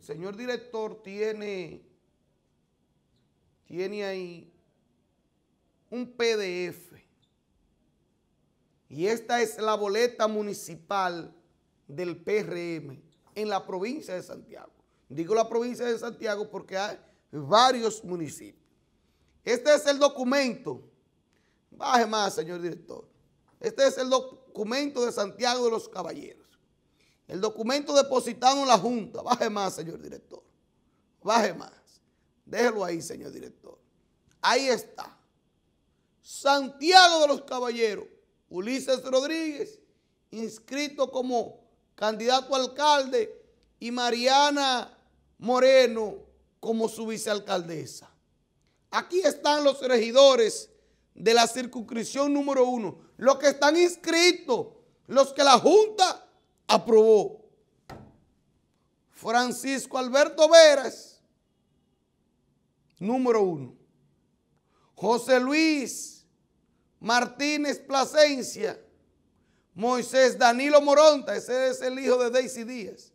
señor director tiene, tiene ahí un PDF. Y esta es la boleta municipal del PRM en la provincia de Santiago. Digo la provincia de Santiago porque hay varios municipios. Este es el documento. Baje más, señor director. Este es el documento de Santiago de los Caballeros. El documento depositado en la Junta. Baje más, señor director. Baje más. Déjelo ahí, señor director. Ahí está. Santiago de los Caballeros, Ulises Rodríguez, inscrito como candidato a alcalde, y Mariana Moreno como su vicealcaldesa. Aquí están los regidores de la circunscripción número uno, los que están inscritos, los que la Junta aprobó. Francisco Alberto Veras, número uno. José Luis Martínez Plasencia. Moisés Danilo Moronta, ese es el hijo de Daisy Díaz.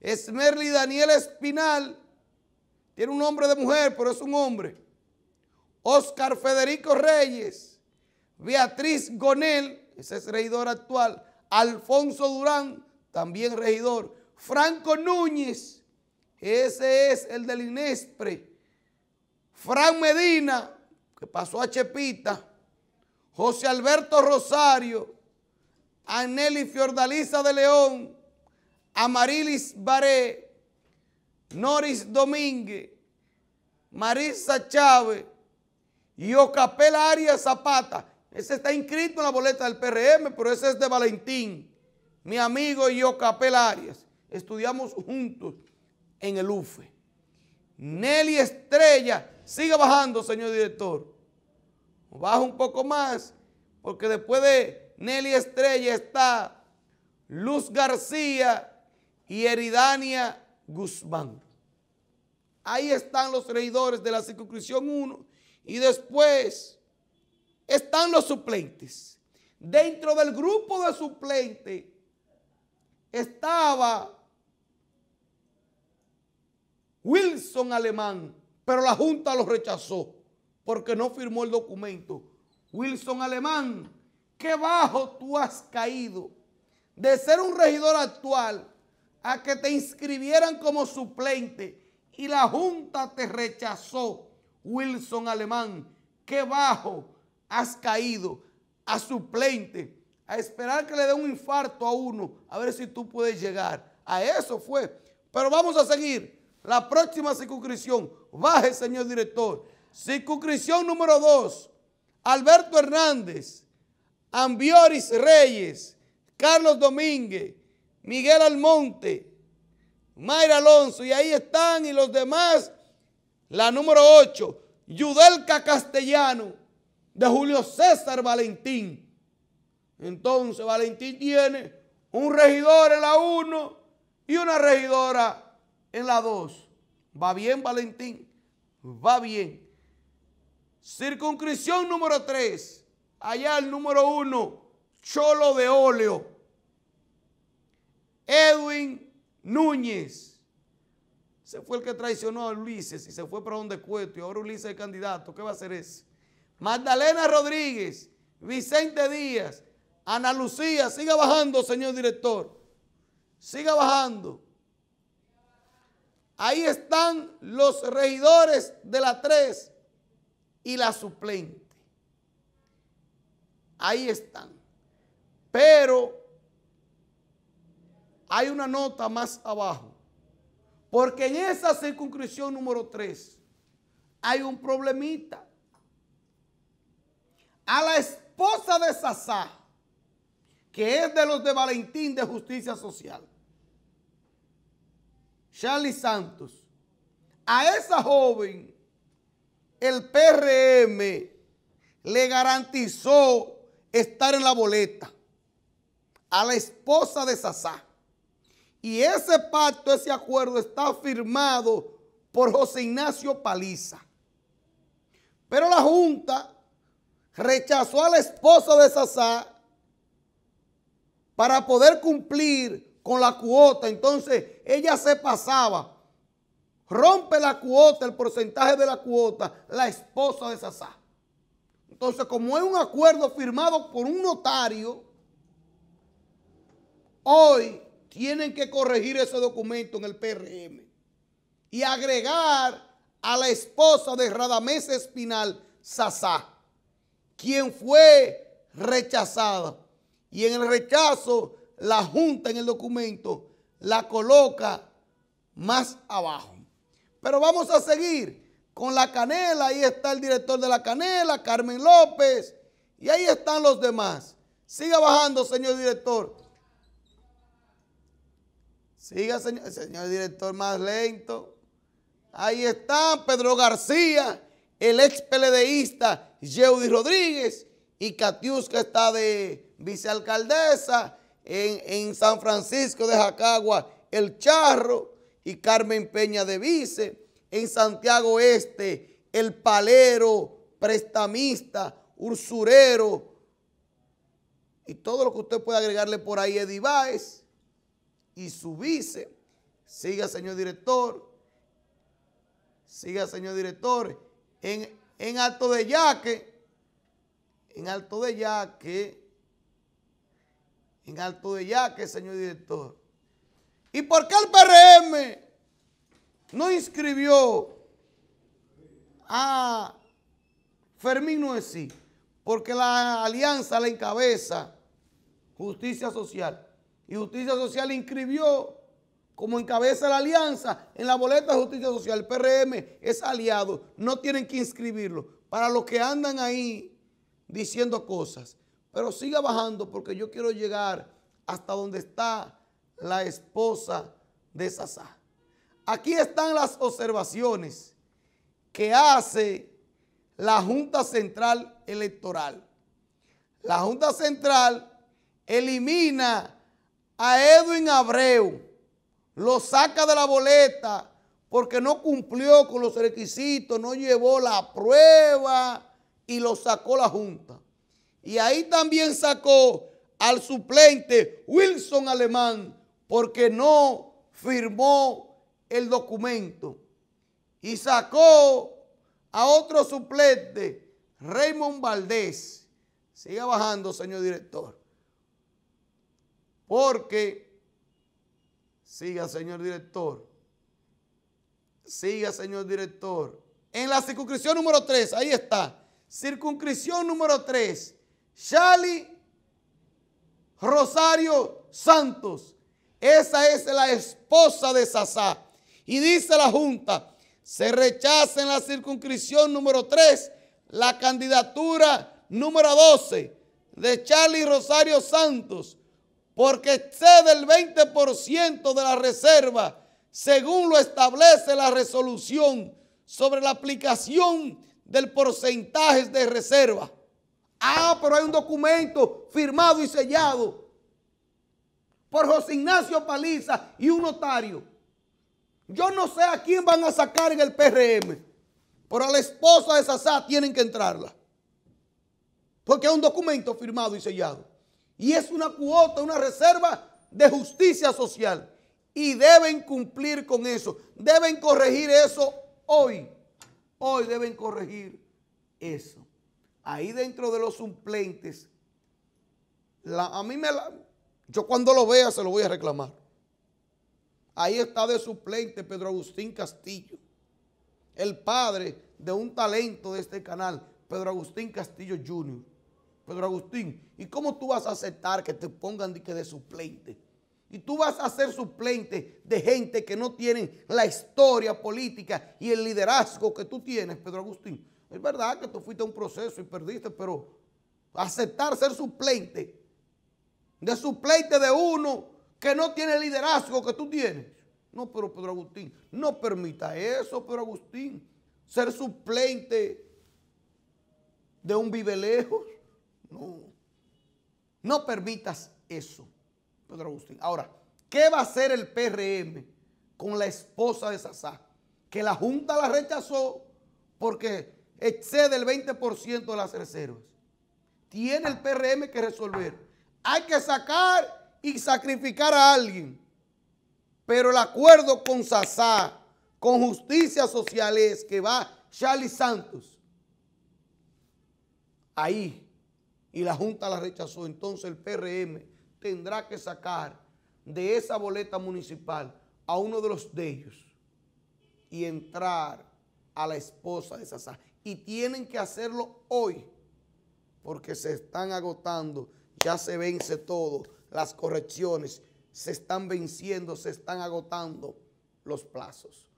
Esmerly Daniel Espinal, tiene un nombre de mujer, pero es un hombre. Oscar Federico Reyes, Beatriz Gonel, ese es regidora actual, Alfonso Durán, también regidor. Franco Núñez, ese es el del Inespre. Fran Medina, que pasó a Chepita. José Alberto Rosario, Aneli Fiordaliza de León, Amarilis Baré, Noris Domínguez, Marisa Chávez y Ocapel Arias Zapata. Ese está inscrito en la boleta del PRM, pero ese es de Valentín, mi amigo y yo, Capel Arias. Estudiamos juntos en el UFE. Nelly Estrella, sigue bajando, señor director. Baja un poco más, porque después de Nelly Estrella está Luz García y Eridania Guzmán. Ahí están los regidores de la circunscripción 1 y después están los suplentes. Dentro del grupo de suplentes estaba Wilson Alemán, pero la Junta lo rechazó porque no firmó el documento. Wilson Alemán, qué bajo tú has caído de ser un regidor actual a que te inscribieran como suplente y la Junta te rechazó. Wilson Alemán, qué bajo has caído, a suplente, a esperar que le dé un infarto a uno, a ver si tú puedes llegar. A eso fue. Pero vamos a seguir. La próxima circunscripción. Baje, señor director. Circunscripción número 2. Alberto Hernández, Ambioris Reyes, Carlos Domínguez, Miguel Almonte, Mayra Alonso. Y ahí están y los demás. La número 8. Yudelka Castellano de Julio César Valentín. Entonces Valentín tiene un regidor en la 1 y una regidora en la 2. Va bien Valentín, va bien. Circunscripción número 3, allá el número 1, Cholo de Óleo. Edwin Núñez. Se fue el que traicionó a Ulises y se fue para donde Cueto y ahora Ulises es candidato. ¿Qué va a hacer ese? Magdalena Rodríguez, Vicente Díaz, Ana Lucía, siga bajando, señor director. Siga bajando. Ahí están los regidores de la 3 y la suplente. Ahí están. Pero hay una nota más abajo. Porque en esa circunscripción número 3 hay un problemita a la esposa de Sasá, que es de los de Valentín de Justicia Social, Charlie Santos, a esa joven el PRM le garantizó estar en la boleta a la esposa de Sasá. Y ese pacto, ese acuerdo está firmado por José Ignacio Paliza. Pero la Junta rechazó a la esposa de Sasá para poder cumplir con la cuota. Entonces ella se pasaba, rompe la cuota, el porcentaje de la cuota, la esposa de Sasá. Entonces, como es un acuerdo firmado por un notario, hoy tienen que corregir ese documento en el PRM y agregar a la esposa de Radamés Espinal, Sasá quien fue rechazada. Y en el rechazo, la Junta en el documento la coloca más abajo. Pero vamos a seguir con la canela. Ahí está el director de la canela, Carmen López. Y ahí están los demás. Siga bajando, señor director. Siga, señor, señor director, más lento. Ahí está Pedro García el ex pldista Yeudi Rodríguez y Catiusca está de vicealcaldesa en, San Francisco de Jacagua, el Charro y Carmen Peña de vice, en Santiago Este, el palero, prestamista, usurero, y todo lo que usted puede agregarle por ahí, Eddie y su vice. Siga, señor director. Siga, señor director. En, Alto de Yaque, en Alto de Yaque, en Alto de Yaque, señor director. ¿Y por qué el PRM no inscribió a Fermín Noesí? Porque la alianza la encabeza Justicia Social. Y Justicia Social inscribió como encabeza la alianza en la boleta de justicia social, el PRM es aliado, no tienen que inscribirlo. Para los que andan ahí diciendo cosas, pero siga bajando porque yo quiero llegar hasta donde está la esposa de Sasá. Aquí están las observaciones que hace la Junta Central Electoral. La Junta Central elimina a Edwin Abreu lo saca de la boleta porque no cumplió con los requisitos, no llevó la prueba y lo sacó la Junta. Y ahí también sacó al suplente Wilson Alemán porque no firmó el documento. Y sacó a otro suplente, Raymond Valdés. Siga bajando, señor director. Porque Siga, señor director. Siga, señor director. En la circunscripción número 3, ahí está. Circunscripción número 3. Charlie Rosario Santos. Esa es la esposa de Sasá. Y dice la Junta, se rechaza en la circunscripción número 3 la candidatura número 12 de Charlie Rosario Santos porque excede el 20% de la reserva, según lo establece la resolución sobre la aplicación del porcentaje de reserva. Ah, pero hay un documento firmado y sellado por José Ignacio Paliza y un notario. Yo no sé a quién van a sacar en el PRM, pero a la esposa de Sasá tienen que entrarla. Porque es un documento firmado y sellado. Y es una cuota, una reserva de justicia social. Y deben cumplir con eso. Deben corregir eso hoy. Hoy deben corregir eso. Ahí dentro de los suplentes, la, a mí me la, yo cuando lo vea se lo voy a reclamar. Ahí está de suplente Pedro Agustín Castillo, el padre de un talento de este canal, Pedro Agustín Castillo Jr. Pedro Agustín, ¿y cómo tú vas a aceptar que te pongan de, suplente? Y tú vas a ser suplente de gente que no tiene la historia política y el liderazgo que tú tienes, Pedro Agustín. Es verdad que tú fuiste a un proceso y perdiste, pero aceptar ser suplente, de suplente de uno que no tiene el liderazgo que tú tienes. No, pero Pedro Agustín, no permita eso, Pedro Agustín. Ser suplente de un vivelejo no. No permitas eso, Pedro Agustín. Ahora, ¿qué va a hacer el PRM con la esposa de Sasá? Que la Junta la rechazó porque excede el 20% de las reservas. Tiene el PRM que resolver. Hay que sacar y sacrificar a alguien. Pero el acuerdo con Sasá, con Justicia Social es que va Charlie Santos. Ahí y la Junta la rechazó, entonces el PRM tendrá que sacar de esa boleta municipal a uno de los de ellos y entrar a la esposa de Sassá. Y tienen que hacerlo hoy porque se están agotando, ya se vence todo, las correcciones se están venciendo, se están agotando los plazos.